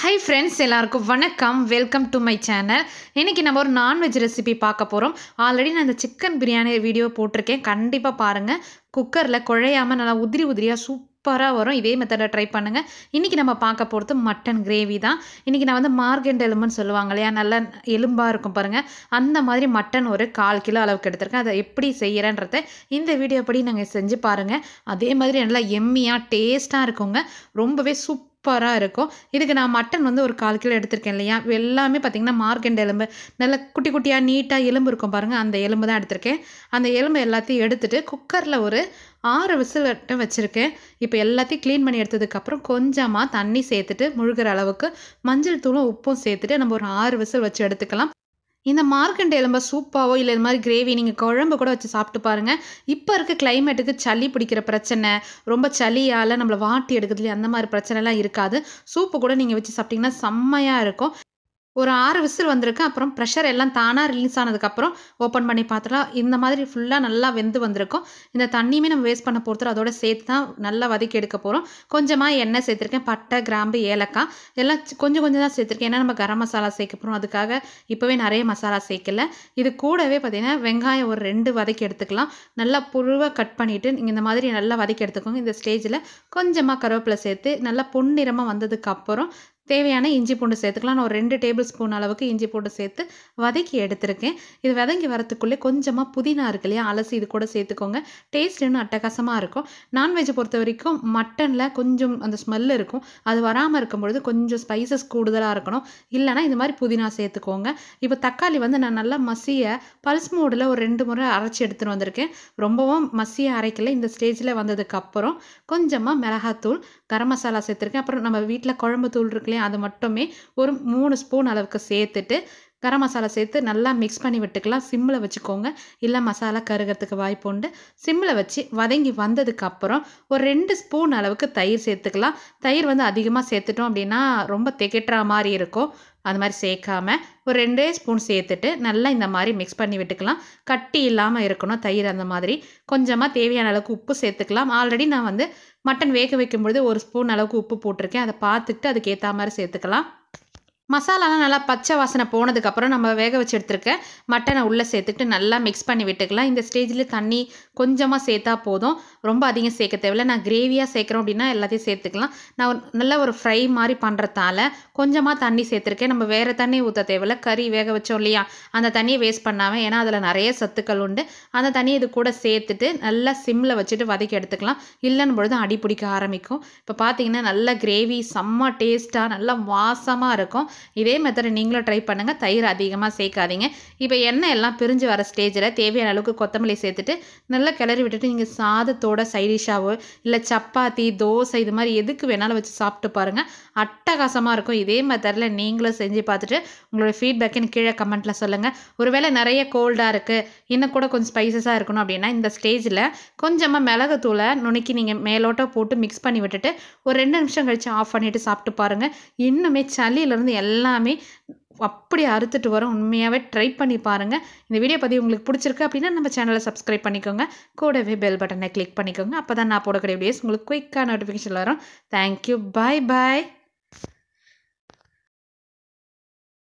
hi friends எல்லாருக்கும் வணக்கம் welcome to my channel இன்றைக்கி நம்ம ஒரு நான்வெஜ் ரெசிபி பார்க்க போகிறோம் ஆல்ரெடி நான் இந்த சிக்கன் பிரியாணி வீடியோ போட்டிருக்கேன் கண்டிப்பாக பாருங்கள் குக்கரில் குழையாமல் நல்லா உதிரி உதிரியாக சூப் சூப்பராக வரும் இதே மெத்தடை ட்ரை பண்ணுங்கள் இன்றைக்கி நம்ம பார்க்க போகிறது மட்டன் கிரேவி தான் இன்றைக்கி நான் வந்து மார்கெண்ட் எலும்புன்னு சொல்லுவாங்க இல்லையா நல்ல எலும்பாக இருக்கும் பாருங்கள் அந்த மாதிரி மட்டன் ஒரு கால் கிலோ அளவுக்கு எடுத்திருக்கேன் அதை எப்படி செய்கிறேன்றத இந்த வீடியோ படி நாங்கள் செஞ்சு பாருங்கள் அதே மாதிரி நல்லா எம்மியாக டேஸ்ட்டாக இருக்குங்க ரொம்பவே சூப் சூப்பராக இருக்கும் இதுக்கு நான் மட்டன் வந்து ஒரு கால் கிலோ எடுத்திருக்கேன் இல்லையா எல்லாமே பார்த்திங்கன்னா மார்க்கெண்ட் எலும்பு நல்ல குட்டி குட்டியாக நீட்டாக எலும்பு இருக்கும் பாருங்கள் அந்த எலும்பு தான் எடுத்திருக்கேன் அந்த எலும்பு எல்லாத்தையும் எடுத்துகிட்டு குக்கரில் ஒரு ஆறு விசில் விசில்கட்ட வச்சுருக்கேன் இப்போ எல்லாத்தையும் க்ளீன் பண்ணி எடுத்ததுக்கப்புறம் கொஞ்சமாக தண்ணி சேர்த்துட்டு முழுகிற அளவுக்கு மஞ்சள் தூளும் உப்பும் சேர்த்துட்டு நம்ம ஒரு ஆறு விசில் வச்சு எடுத்துக்கலாம் இந்த மார்க்கண்ட் எலும்ப சூப்பாவோ இல்லை இது மாதிரி கிரேவி நீங்கள் குழம்பு கூட வச்சு சாப்பிட்டு பாருங்கள் இப்போ இருக்க கிளைமேட்டுக்கு சளி பிடிக்கிற பிரச்சனை ரொம்ப சளியால் நம்மளை வாட்டி எடுக்கிறதுலேயே அந்த மாதிரி பிரச்சனைலாம் இருக்காது சூப்பு கூட நீங்கள் வச்சு சாப்பிட்டிங்கன்னா செம்மையாக இருக்கும் ஒரு ஆறு விசில் வந்திருக்கு அப்புறம் ப்ரெஷர் எல்லாம் தானாக ரிலீஸ் ஆனதுக்கப்புறம் ஓப்பன் பண்ணி பார்த்துக்கலாம் இந்த மாதிரி ஃபுல்லாக நல்லா வெந்து வந்திருக்கும் இந்த தண்ணியுமே நம்ம வேஸ்ட் பண்ண பொறுத்து அதோட சேர்த்து தான் நல்லா வதக்கி எடுக்க போகிறோம் கொஞ்சமாக எண்ணெய் சேர்த்துருக்கேன் பட்டை கிராம்பு ஏலக்காய் எல்லாம் கொஞ்சம் கொஞ்சம் தான் சேர்த்துருக்கேன் ஏன்னா நம்ம கரம் மசாலா சேர்க்க போகிறோம் அதுக்காக இப்போவே நிறைய மசாலா சேர்க்கல இது கூடவே பார்த்திங்கன்னா வெங்காயம் ஒரு ரெண்டு வதக்கி எடுத்துக்கலாம் நல்லா புழுவாக கட் பண்ணிவிட்டு நீங்கள் இந்த மாதிரி நல்லா வதக்கி எடுத்துக்கோங்க இந்த ஸ்டேஜில் கொஞ்சமாக கருவேப்பிலை சேர்த்து நல்லா பொன்னிறமாக வந்ததுக்கப்புறம் தேவையான இஞ்சி பூண்டு சேர்த்துக்கலாம் நான் ஒரு ரெண்டு டேபிள் ஸ்பூன் அளவுக்கு இஞ்சி பூண்டு சேர்த்து வதக்கி எடுத்திருக்கேன் இது வதங்கி வரத்துக்குள்ளே கொஞ்சமாக புதினா இருக்கு இல்லையா அலசி இது கூட சேர்த்துக்கோங்க டேஸ்ட் இன்னும் அட்டகாசமாக இருக்கும் நான்வெஜ் பொறுத்த வரைக்கும் மட்டனில் கொஞ்சம் அந்த ஸ்மெல் இருக்கும் அது வராமல் இருக்கும்பொழுது கொஞ்சம் ஸ்பைசஸ் கூடுதலாக இருக்கணும் இல்லைனா இது மாதிரி புதினா சேர்த்துக்கோங்க இப்போ தக்காளி வந்து நான் நல்லா மசியை பல்ஸ் மூடில் ஒரு ரெண்டு முறை அரைச்சி எடுத்துகிட்டு வந்திருக்கேன் ரொம்பவும் மசியை அரைக்கல இந்த ஸ்டேஜில் வந்ததுக்கு அப்புறம் கொஞ்சமாக மிளகாத்தூள் கரம் மசாலா சேர்த்துருக்கேன் அப்புறம் நம்ம வீட்டில் குழம்பு தூள் இருக்குல்லையா அது மட்டுமே ஒரு மூணு ஸ்பூன் அளவுக்கு சேர்த்துட்டு கரம் மசாலா சேர்த்து நல்லா மிக்ஸ் பண்ணி விட்டுக்கலாம் சிம்மில் வச்சுக்கோங்க இல்லை மசாலா கருகிறதுக்கு வாய்ப்பு உண்டு சிம்மில் வச்சு வதங்கி வந்ததுக்கப்புறம் ஒரு ரெண்டு ஸ்பூன் அளவுக்கு தயிர் சேர்த்துக்கலாம் தயிர் வந்து அதிகமாக சேர்த்துட்டோம் அப்படின்னா ரொம்ப திகட்டுற மாதிரி இருக்கும் அது மாதிரி சேர்க்காம ஒரு ரெண்டே ஸ்பூன் சேர்த்துட்டு நல்லா இந்த மாதிரி மிக்ஸ் பண்ணி விட்டுக்கலாம் கட்டி இல்லாமல் இருக்கணும் தயிர் அந்த மாதிரி கொஞ்சமாக தேவையான அளவுக்கு உப்பு சேர்த்துக்கலாம் ஆல்ரெடி நான் வந்து மட்டன் வேக வைக்கும்பொழுது ஒரு ஸ்பூன் அளவுக்கு உப்பு போட்டிருக்கேன் அதை பார்த்துட்டு அதுக்கேற்ற மாதிரி சேர்த்துக்கலாம் மசாலாலாம் நல்லா பச்சை வாசனை போனதுக்கப்புறம் நம்ம வேக வச்சு எடுத்துருக்க மட்டனை உள்ளே சேர்த்துட்டு நல்லா மிக்ஸ் பண்ணி விட்டுக்கலாம் இந்த ஸ்டேஜில் தண்ணி கொஞ்சமாக சேர்த்தா போதும் ரொம்ப அதிகம் சேர்க்க தேவையில்லை நான் கிரேவியாக சேர்க்குறோம் அப்படின்னா எல்லாத்தையும் சேர்த்துக்கலாம் நான் நல்ல ஒரு ஃப்ரை மாதிரி பண்ணுறதால கொஞ்சமாக தண்ணி சேர்த்துருக்கேன் நம்ம வேறு தண்ணி ஊற்ற தேவையில்ல கறி வேக வச்சோம் இல்லையா அந்த தண்ணியை வேஸ்ட் பண்ணாமல் ஏன்னா அதில் நிறைய சத்துக்கள் உண்டு அந்த தண்ணியை இது கூட சேர்த்துட்டு நல்லா சிம்மில் வச்சுட்டு வதக்கி எடுத்துக்கலாம் இல்லைன்னு பொழுது அடி பிடிக்க ஆரம்பிக்கும் இப்போ பார்த்தீங்கன்னா நல்லா கிரேவி செம்ம டேஸ்ட்டாக நல்லா வாசமாக இருக்கும் இதே மெத்தடை நீங்களும் ட்ரை பண்ணுங்கள் தயிர் அதிகமாக சேர்க்காதீங்க இப்போ எண்ணெய் எல்லாம் பிரிஞ்சு வர ஸ்டேஜில் தேவையான அளவுக்கு கொத்தமல்லி சேர்த்துட்டு நல்லா கிளறி விட்டுட்டு நீங்கள் சாதத்தோட சைடிஷாவோ இல்லை சப்பாத்தி தோசை இது மாதிரி எதுக்கு வேணாலும் வச்சு சாப்பிட்டு பாருங்கள் அட்டகாசமாக இருக்கும் இதே மெத்தடில் நீங்களும் செஞ்சு பார்த்துட்டு உங்களோட ஃபீட்பேக்குன்னு கீழே கமெண்ட்டில் சொல்லுங்கள் ஒருவேளை நிறைய கோல்டாக இருக்குது இன்னும் கூட கொஞ்சம் ஸ்பைசஸாக இருக்கணும் அப்படின்னா இந்த ஸ்டேஜில் கொஞ்சமாக மிளகுத்தூளை நுணுக்கி நீங்கள் மேலோட்டம் போட்டு மிக்ஸ் பண்ணி விட்டுட்டு ஒரு ரெண்டு நிமிஷம் கழித்து ஆஃப் பண்ணிவிட்டு சாப்பிட்டு பாருங்கள் இன்னுமே சளியிலேருந்து எல்லாம் எல்லாமே அப்படி அறுத்துட்டு வரும் உண்மையாகவே ட்ரை பண்ணி பாருங்கள் இந்த வீடியோ பதிவு உங்களுக்கு பிடிச்சிருக்கு அப்படின்னா நம்ம சேனலை சப்ஸ்கிரைப் பண்ணிக்கோங்க கூடவே பெல் பட்டனை கிளிக் பண்ணிக்கோங்க அப்போ தான் நான் போடக்கூடிய வீடியோஸ் உங்களுக்கு குயிக்காக நோட்டிஃபிகேஷன் வரும் தேங்க்யூ பாய் பாய்